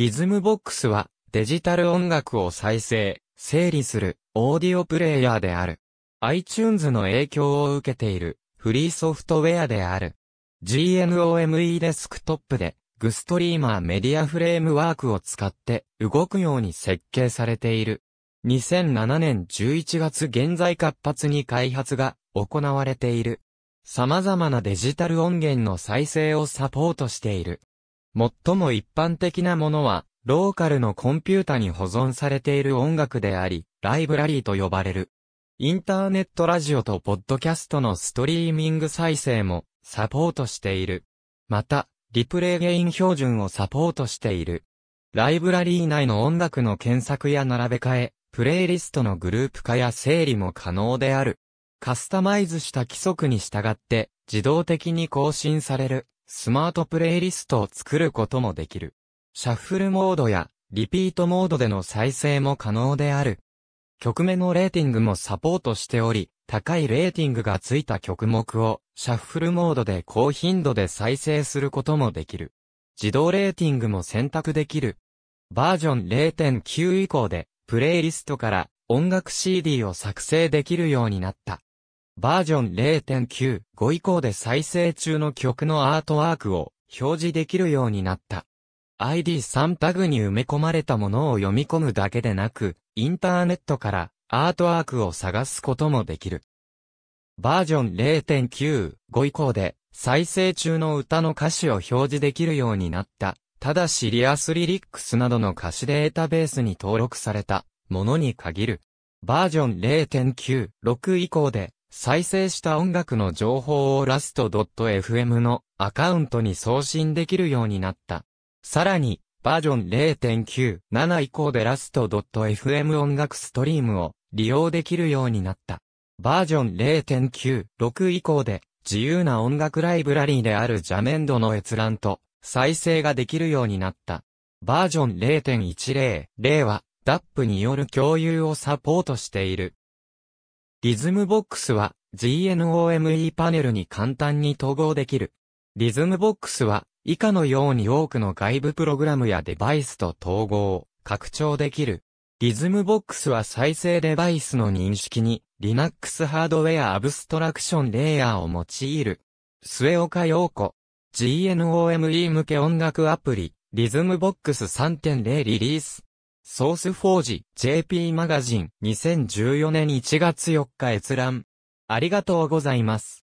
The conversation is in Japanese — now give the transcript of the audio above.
リズムボックスはデジタル音楽を再生、整理するオーディオプレイヤーである。iTunes の影響を受けているフリーソフトウェアである。GNOME デスクトップでグストリーマーメディアフレームワークを使って動くように設計されている。2007年11月現在活発に開発が行われている。様々なデジタル音源の再生をサポートしている。最も一般的なものは、ローカルのコンピュータに保存されている音楽であり、ライブラリーと呼ばれる。インターネットラジオとポッドキャストのストリーミング再生もサポートしている。また、リプレイゲイン標準をサポートしている。ライブラリー内の音楽の検索や並べ替え、プレイリストのグループ化や整理も可能である。カスタマイズした規則に従って自動的に更新されるスマートプレイリストを作ることもできる。シャッフルモードやリピートモードでの再生も可能である。曲目のレーティングもサポートしており、高いレーティングがついた曲目をシャッフルモードで高頻度で再生することもできる。自動レーティングも選択できる。バージョン0.9以降で、プレイリストから音楽 CD を作成できるようになった。バージョン0.9.5以降で再生中の曲のアートワークを表示できるようになった。ID3 タグに埋め込まれたものを読み込むだけでなく、インターネットからアートワークを探すこともできる。バージョン0.9.5以降で再生中の歌の歌詞を表示できるようになった。ただしリアスリリックスなどの歌詞データベースに登録されたものに限る。バージョン0.96以降で再生した音楽の情報をラスト .fm のアカウントに送信できるようになった。さらに、バージョン0.97以降でラスト .fm 音楽ストリームを利用できるようになった。バージョン0.96以降で自由な音楽ライブラリーであるジャメンドの閲覧と再生ができるようになった。バージョン0.10、0はダップによる共有をサポートしている。リズムボックスは GNOME パネルに簡単に統合できる。リズムボックスは以下のように多くの外部プログラムやデバイスと統合、拡張できる。リズムボックスは再生デバイスの認識に Linux ハードウェアアブストラクションレイヤーを用いる。末岡陽子 GNOME 向け音楽アプリリズムボックス3.0リリースソースフォージ JP マガジン2014年1月4日閲覧。ありがとうございます。